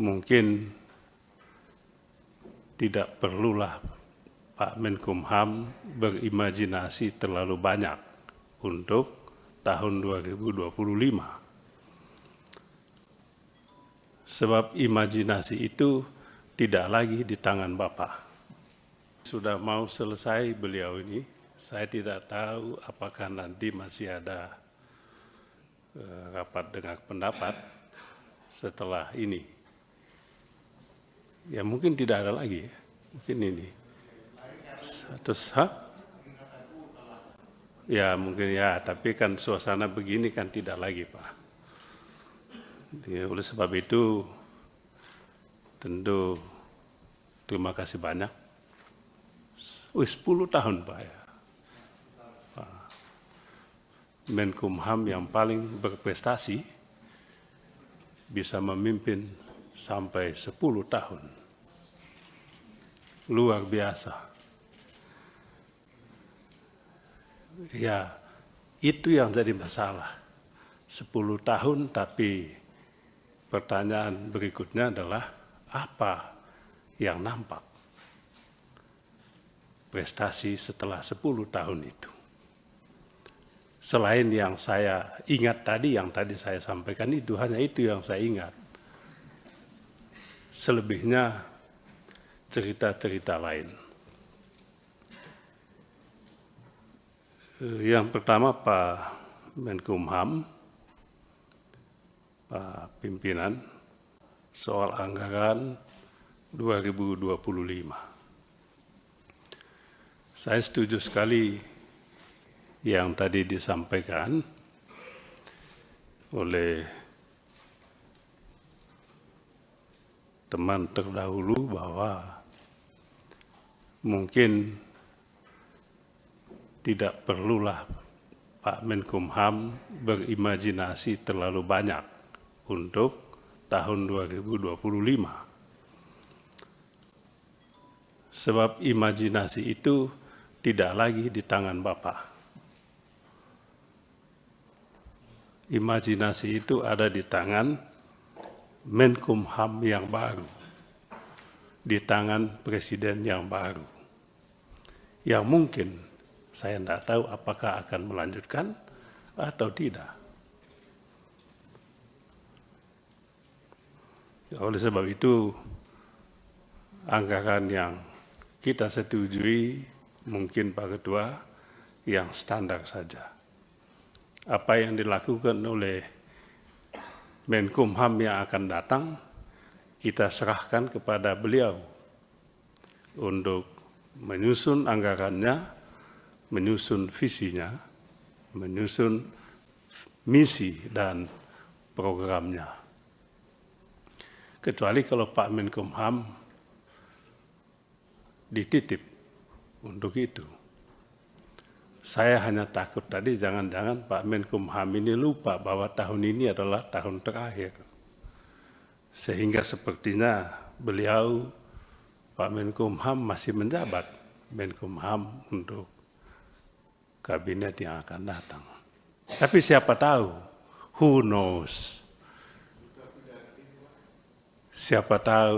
mungkin tidak perlulah Pak Menkumham berimajinasi terlalu banyak untuk tahun 2025. Sebab imajinasi itu tidak lagi di tangan Bapak. Sudah mau selesai beliau ini, saya tidak tahu apakah nanti masih ada eh, rapat dengan pendapat setelah ini ya mungkin tidak ada lagi ya. mungkin ini satu sah ya mungkin ya tapi kan suasana begini kan tidak lagi pak ya, oleh sebab itu tentu terima kasih banyak Wih, 10 tahun pak ya pak. Menkumham yang paling berprestasi bisa memimpin sampai 10 tahun. Luar biasa. Ya, itu yang jadi masalah. 10 tahun tapi pertanyaan berikutnya adalah apa yang nampak? Prestasi setelah 10 tahun itu. Selain yang saya ingat tadi, yang tadi saya sampaikan itu, hanya itu yang saya ingat selebihnya cerita-cerita lain. Eh, yang pertama Pak Menkumham, Pak Pimpinan, soal anggaran 2025. Saya setuju sekali yang tadi disampaikan oleh teman terdahulu bahwa mungkin tidak perlulah Pak Menkumham berimajinasi terlalu banyak untuk tahun 2025. Sebab imajinasi itu tidak lagi di tangan Bapak. Imajinasi itu ada di tangan Menkumham yang baru, di tangan presiden yang baru. Yang mungkin saya tidak tahu apakah akan melanjutkan atau tidak. Oleh sebab itu, anggaran yang kita setujui mungkin Pak Ketua yang standar saja. Apa yang dilakukan oleh Menkumham yang akan datang, kita serahkan kepada beliau untuk menyusun anggarannya, menyusun visinya, menyusun misi dan programnya. Kecuali kalau Pak Menkumham dititip untuk itu. Saya hanya takut tadi jangan-jangan Pak Menkumham ini lupa bahwa tahun ini adalah tahun terakhir. Sehingga sepertinya beliau Pak Menkumham masih menjabat Menkumham untuk kabinet yang akan datang. Tapi siapa tahu, who knows? Siapa tahu?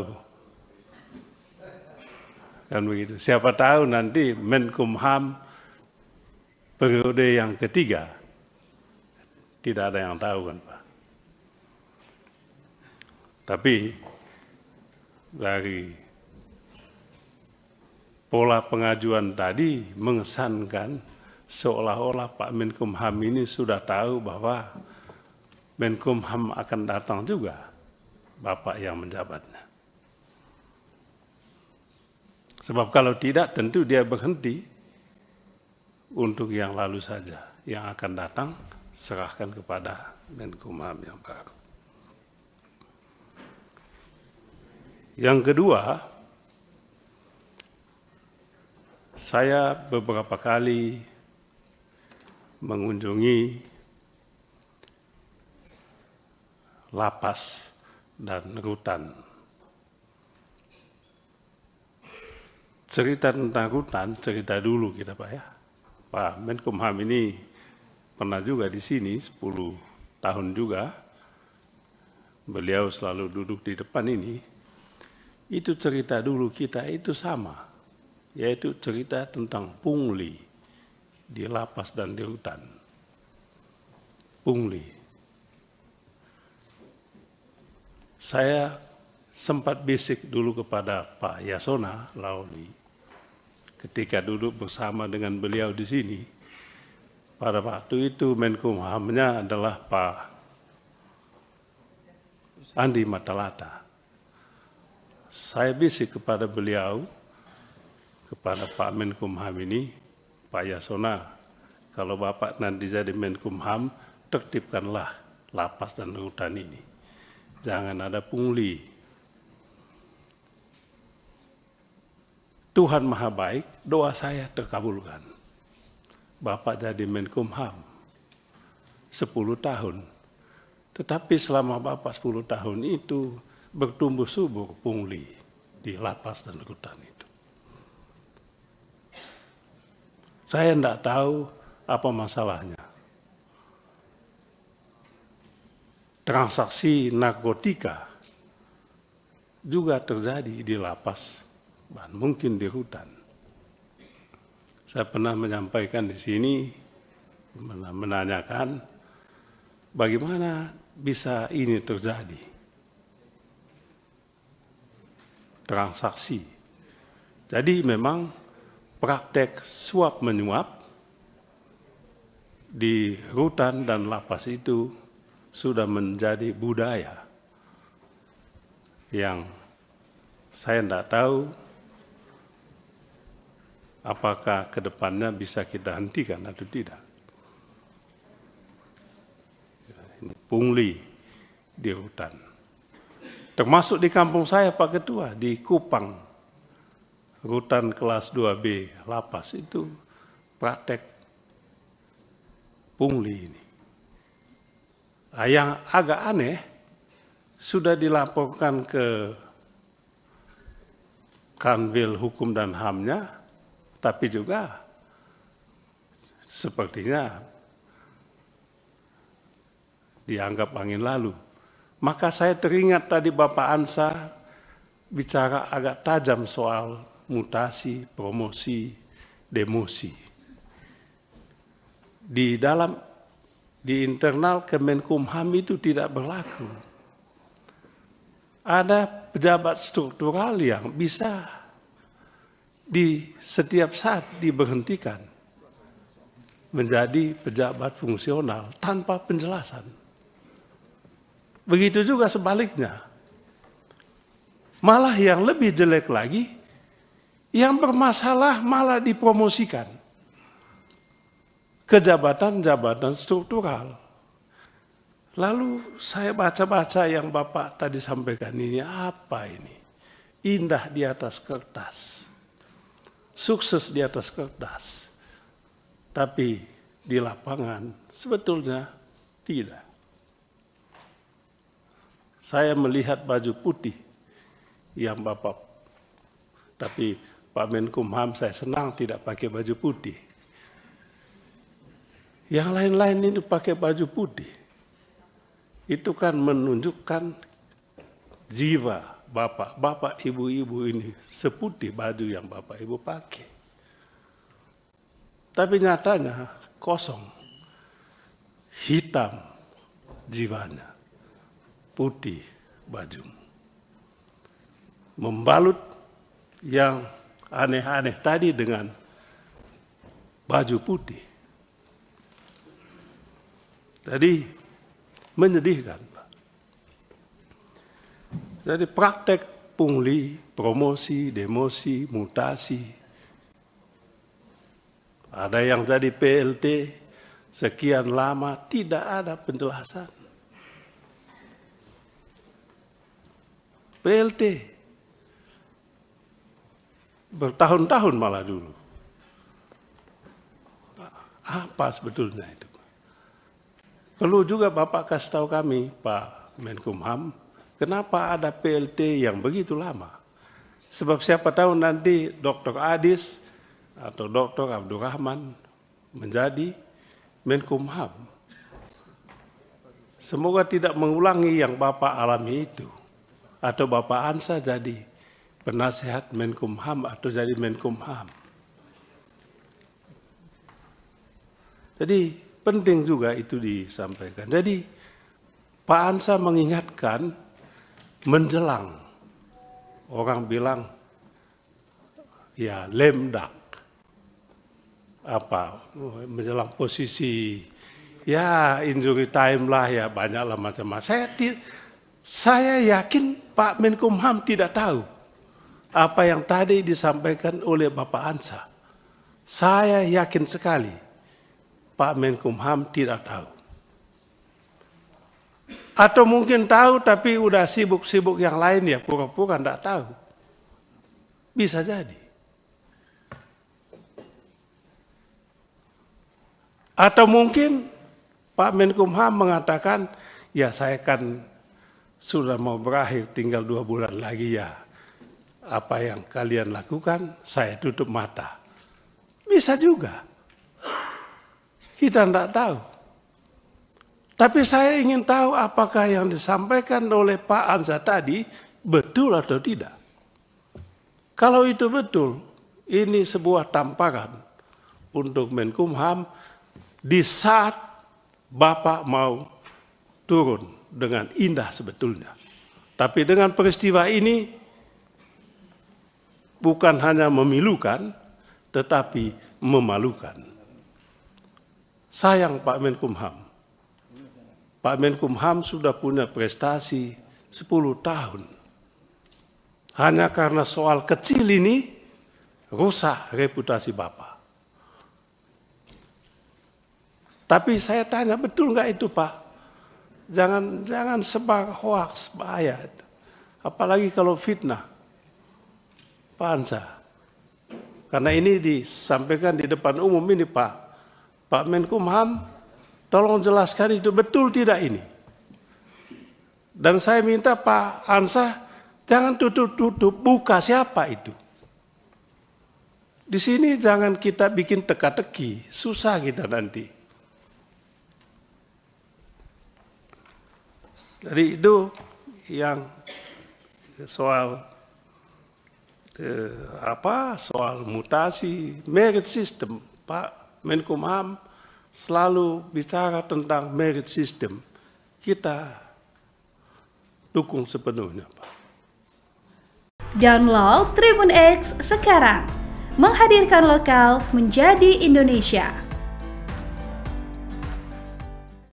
Kan begitu. Siapa tahu nanti Menkumham periode yang ketiga. Tidak ada yang tahu kan Pak. Tapi dari pola pengajuan tadi mengesankan seolah-olah Pak Menkumham ini sudah tahu bahwa Menkumham akan datang juga Bapak yang menjabatnya. Sebab kalau tidak tentu dia berhenti untuk yang lalu saja. Yang akan datang serahkan kepada Menkumham yang baru. Yang kedua, saya beberapa kali mengunjungi lapas dan rutan. Cerita tentang rutan, cerita dulu kita Pak ya. Pak Menkumham ini pernah juga di sini 10 tahun juga. Beliau selalu duduk di depan ini. Itu cerita dulu kita itu sama. Yaitu cerita tentang pungli di lapas dan di hutan. Pungli. Saya sempat bisik dulu kepada Pak Yasona Lauli ketika duduk bersama dengan beliau di sini, pada waktu itu Menkumhamnya adalah Pak Andi Matalata. Saya bisik kepada beliau, kepada Pak Menkumham ini, Pak Yasona, kalau Bapak nanti jadi Menkumham, tertibkanlah lapas dan hutan ini. Jangan ada pungli Tuhan Maha Baik, doa saya terkabulkan. Bapak jadi Menkumham, 10 tahun. Tetapi selama Bapak 10 tahun itu bertumbuh subur pungli di lapas dan hutan itu. Saya tidak tahu apa masalahnya. Transaksi narkotika juga terjadi di lapas bahkan mungkin di hutan. Saya pernah menyampaikan di sini, menanyakan bagaimana bisa ini terjadi. Transaksi. Jadi memang praktek suap menyuap di hutan dan lapas itu sudah menjadi budaya yang saya tidak tahu apakah kedepannya bisa kita hentikan atau tidak. Ini pungli di hutan. Termasuk di kampung saya Pak Ketua, di Kupang, Hutan kelas 2B, lapas itu praktek pungli ini. Nah, yang agak aneh, sudah dilaporkan ke Kanwil Hukum dan HAM-nya, tapi juga sepertinya dianggap angin lalu. Maka saya teringat tadi Bapak Ansa bicara agak tajam soal mutasi, promosi, demosi. Di dalam di internal Kemenkumham itu tidak berlaku. Ada pejabat struktural yang bisa di setiap saat diberhentikan menjadi pejabat fungsional tanpa penjelasan. Begitu juga sebaliknya. Malah yang lebih jelek lagi, yang bermasalah malah dipromosikan ke jabatan-jabatan struktural. Lalu saya baca-baca yang Bapak tadi sampaikan ini, apa ini? Indah di atas kertas sukses di atas kertas. Tapi di lapangan sebetulnya tidak. Saya melihat baju putih yang Bapak, tapi Pak Menkumham saya senang tidak pakai baju putih. Yang lain-lain ini pakai baju putih. Itu kan menunjukkan jiwa bapak, bapak ibu-ibu ini seputih baju yang bapak ibu pakai. Tapi nyatanya kosong, hitam jiwanya, putih baju. Membalut yang aneh-aneh tadi dengan baju putih. Tadi menyedihkan jadi praktek pungli, promosi, demosi, mutasi. Ada yang jadi PLT sekian lama tidak ada penjelasan. PLT bertahun-tahun malah dulu. Apa sebetulnya itu? Perlu juga Bapak kasih tahu kami, Pak Menkumham, Kenapa ada PLT yang begitu lama? Sebab siapa tahu nanti Dr. Adis atau Dr. Rahman menjadi Menkumham. Semoga tidak mengulangi yang Bapak alami itu. Atau Bapak Ansa jadi penasehat Menkumham atau jadi Menkumham. Jadi penting juga itu disampaikan. Jadi Pak Ansa mengingatkan menjelang orang bilang ya lemdak apa menjelang posisi ya injury time lah ya banyaklah macam-macam. Saya saya yakin Pak Menkumham tidak tahu apa yang tadi disampaikan oleh Bapak Ansa. Saya yakin sekali Pak Menkumham tidak tahu. Atau mungkin tahu tapi udah sibuk-sibuk yang lain ya, pura-pura enggak tahu. Bisa jadi. Atau mungkin Pak Menkumham mengatakan, ya saya kan sudah mau berakhir, tinggal dua bulan lagi ya. Apa yang kalian lakukan, saya tutup mata. Bisa juga. Kita tidak tahu. Tapi saya ingin tahu apakah yang disampaikan oleh Pak Anza tadi betul atau tidak. Kalau itu betul, ini sebuah tampakan untuk Menkumham di saat Bapak mau turun dengan indah sebetulnya. Tapi dengan peristiwa ini bukan hanya memilukan, tetapi memalukan. Sayang Pak Menkumham, Pak Menkumham sudah punya prestasi 10 tahun. Hanya karena soal kecil ini rusak reputasi Bapak. Tapi saya tanya betul nggak itu Pak? Jangan jangan sebar hoax bahaya. Apalagi kalau fitnah. Pak Ansa. Karena ini disampaikan di depan umum ini Pak. Pak Menkumham Tolong jelaskan itu betul tidak ini. Dan saya minta Pak Ansa jangan tutup-tutup, buka siapa itu. Di sini jangan kita bikin teka-teki, susah kita nanti. Jadi itu yang soal eh, apa soal mutasi merit system Pak Menkumham selalu bicara tentang merit system, kita dukung sepenuhnya. Download Tribun X sekarang, menghadirkan lokal menjadi Indonesia.